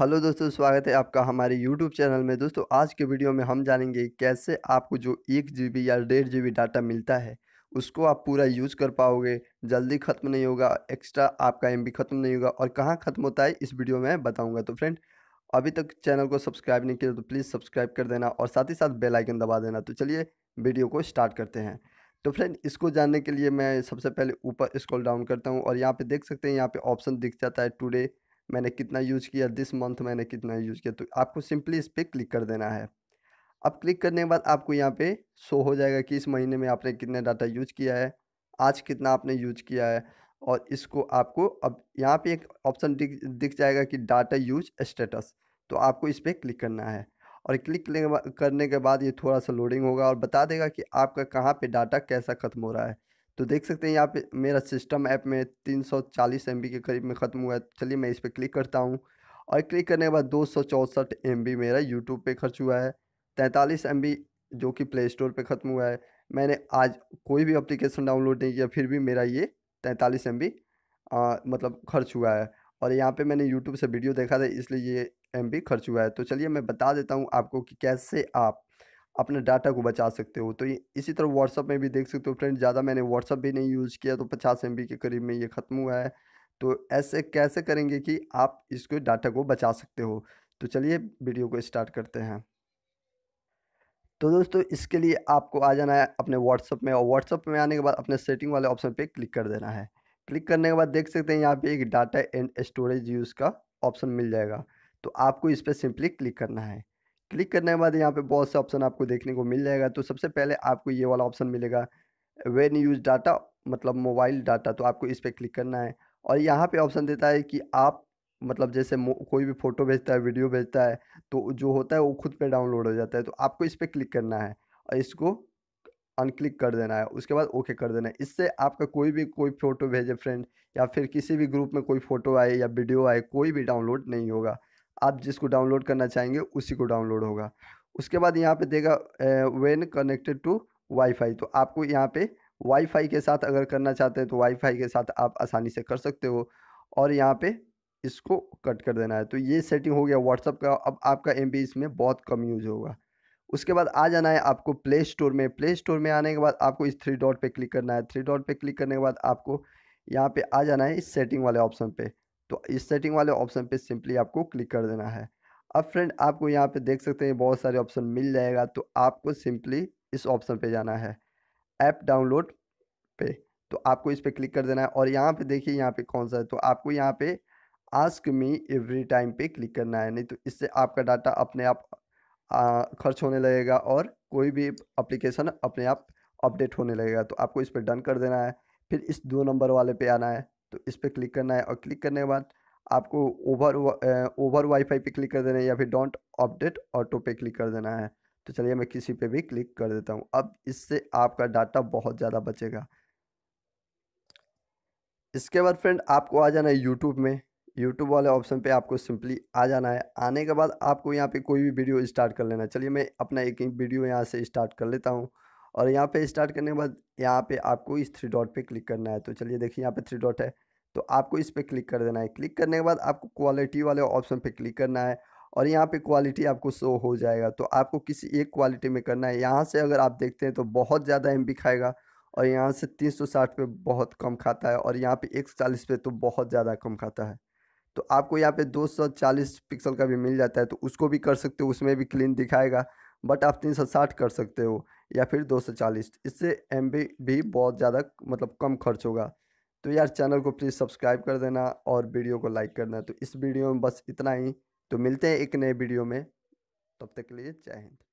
hello दोस्तों स्वागत है आपका हमारे यूट्यूब चैनल में दोस्तों आज के वीडियो में हम जानेंगे कैसे आपको जो एक जी या डेढ़ जी डाटा मिलता है उसको आप पूरा यूज़ कर पाओगे जल्दी ख़त्म नहीं होगा एक्स्ट्रा आपका एम ख़त्म नहीं होगा और कहाँ ख़त्म होता है इस वीडियो में बताऊँगा तो फ्रेंड अभी तक चैनल को सब्सक्राइब नहीं किया तो प्लीज़ सब्सक्राइब कर देना और साथ ही साथ बेलाइकन दबा देना तो चलिए वीडियो को स्टार्ट करते हैं तो फ्रेंड इसको जानने के लिए मैं सबसे पहले ऊपर स्क्रॉल डाउन करता हूँ और यहाँ पे देख सकते हैं यहाँ पे ऑप्शन दिख जाता है टुडे मैंने कितना यूज किया दिस मंथ मैंने कितना यूज किया तो आपको सिंपली इस पर क्लिक कर देना है अब क्लिक करने के बाद आपको यहाँ पे शो हो जाएगा कि इस महीने में आपने कितना डाटा यूज किया है आज कितना आपने यूज किया है और इसको आपको अब यहाँ पे एक ऑप्शन दिख दिख जाएगा कि डाटा यूज स्टेटस तो आपको इस पर क्लिक करना है और क्लिक करने के बाद ये थोड़ा सा लोडिंग होगा और बता देगा कि आपका कहाँ पे डाटा कैसा ख़त्म हो रहा है तो देख सकते हैं यहाँ पे मेरा सिस्टम ऐप में 340 बी के करीब में ख़त्म हुआ है चलिए मैं इस पर क्लिक करता हूँ और क्लिक करने के बाद दो सौ चौंसठ एम बी मेरा यूट्यूब पे खर्च हुआ है तैंतालीस एम बी जो कि प्ले स्टोर पर ख़त्म हुआ है मैंने आज कोई भी अप्लीकेशन डाउनलोड नहीं किया फिर भी मेरा ये तैंतालीस एम बी मतलब खर्च हुआ है और यहाँ पे मैंने यूट्यूब से वीडियो देखा था इसलिए ये एम बी खर्च हुआ है तो चलिए मैं बता देता हूँ आपको कि कैसे आप अपने डाटा को बचा सकते हो तो ये इसी तरह व्हाट्सअप में भी देख सकते हो फ्रेंड ज़्यादा मैंने व्हाट्सअप भी नहीं यूज़ किया तो पचास एम के करीब में ये ख़त्म हुआ है तो ऐसे कैसे करेंगे कि आप इसको डाटा को बचा सकते हो तो चलिए वीडियो को स्टार्ट करते हैं तो दोस्तों इसके लिए आपको आ जाना है अपने व्हाट्सअप में और व्हाट्सअप में आने के बाद अपने सेटिंग वाले ऑप्शन पे क्लिक कर देना है क्लिक करने के बाद देख सकते हैं यहाँ पे एक डाटा एंड स्टोरेज यूज़ का ऑप्शन मिल जाएगा तो आपको इस पर सिंपली क्लिक करना है क्लिक करने के बाद यहाँ पे बहुत से ऑप्शन आपको देखने को मिल जाएगा तो सबसे पहले आपको ये वाला ऑप्शन मिलेगा वेन यूज डाटा मतलब मोबाइल डाटा तो आपको इस पर क्लिक करना है और यहाँ पे ऑप्शन देता है कि आप मतलब जैसे कोई भी फ़ोटो भेजता है वीडियो भेजता है तो जो होता है वो खुद पे डाउनलोड हो जाता है तो आपको इस पर क्लिक करना है और इसको अनक्लिक कर देना है उसके बाद ओके कर देना है इससे आपका कोई भी कोई फ़ोटो भेजे फ्रेंड या फिर किसी भी ग्रुप में कोई फ़ोटो आए या वीडियो आए कोई भी डाउनलोड नहीं होगा आप जिसको डाउनलोड करना चाहेंगे उसी को डाउनलोड होगा उसके बाद यहाँ पे देगा वेन कनेक्टेड टू वाईफाई तो आपको यहाँ पे वाईफाई के साथ अगर करना चाहते हैं तो वाईफाई के साथ आप आसानी से कर सकते हो और यहाँ पे इसको कट कर देना है तो ये सेटिंग हो गया व्हाट्सअप का अब आपका एम इसमें बहुत कम यूज़ होगा उसके बाद आ जाना है आपको प्ले स्टोर में प्ले स्टोर में आने के बाद आपको इस थ्री डॉट पर क्लिक करना है थ्री डॉट पर क्लिक करने के बाद आपको यहाँ पे आ जाना है इस सेटिंग वाले ऑप्शन पे तो इस सेटिंग वाले ऑप्शन पे सिंपली आपको क्लिक कर देना है अब फ्रेंड आपको यहाँ पे देख सकते हैं बहुत सारे ऑप्शन मिल जाएगा तो आपको सिंपली इस ऑप्शन पे जाना है ऐप डाउनलोड पे तो आपको इस पर क्लिक कर देना है और यहाँ पे देखिए यहाँ पे कौन सा है तो आपको यहाँ पे आस्क मी एवरी टाइम पे क्लिक करना है नहीं तो इससे आपका डाटा अपने आप खर्च होने लगेगा और कोई भी अप्लीकेशन अपने आप अपडेट होने लगेगा तो आपको इस पर डन कर देना है फिर इस दो नंबर वाले पे आना है तो इस पर क्लिक करना है और क्लिक करने के बाद आपको ओवर ओवर वाईफाई पे क्लिक कर देना है या फिर डोंट अपडेट ऑटो पे क्लिक कर देना है तो चलिए मैं किसी पे भी क्लिक कर देता हूँ अब इससे आपका डाटा बहुत ज़्यादा बचेगा इसके बाद फ्रेंड आपको आ जाना है यूट्यूब में यूट्यूब वाले ऑप्शन पे आपको सिंपली आ जाना है आने के बाद आपको यहाँ पे कोई भी वीडियो स्टार्ट कर लेना है चलिए मैं अपना एक वीडियो यहाँ से स्टार्ट कर लेता हूँ और यहाँ पे स्टार्ट करने के बाद यहाँ पे आपको इस थ्री डॉट पे क्लिक करना है तो चलिए देखिए यहाँ पे थ्री डॉट है तो आपको इस पर क्लिक कर देना है क्लिक करने के बाद आपको क्वालिटी वाले ऑप्शन पे क्लिक करना है और यहाँ पे क्वालिटी आपको शो हो जाएगा तो आपको किसी एक क्वालिटी में करना है यहाँ से अगर आप देखते हैं तो बहुत ज़्यादा एम खाएगा और यहाँ से तीन पे बहुत कम खाता है और यहाँ पर एक पे तो बहुत ज़्यादा कम खाता है तो आपको यहाँ पे 240 पिक्सल का भी मिल जाता है तो उसको भी कर सकते हो उसमें भी क्लीन दिखाएगा बट आप 360 कर सकते हो या फिर दो सौ चालीस इससे एम भी बहुत ज़्यादा मतलब कम खर्च होगा तो यार चैनल को प्लीज़ सब्सक्राइब कर देना और वीडियो को लाइक करना तो इस वीडियो में बस इतना ही तो मिलते हैं एक नए वीडियो में तब तक के लिए जय हिंद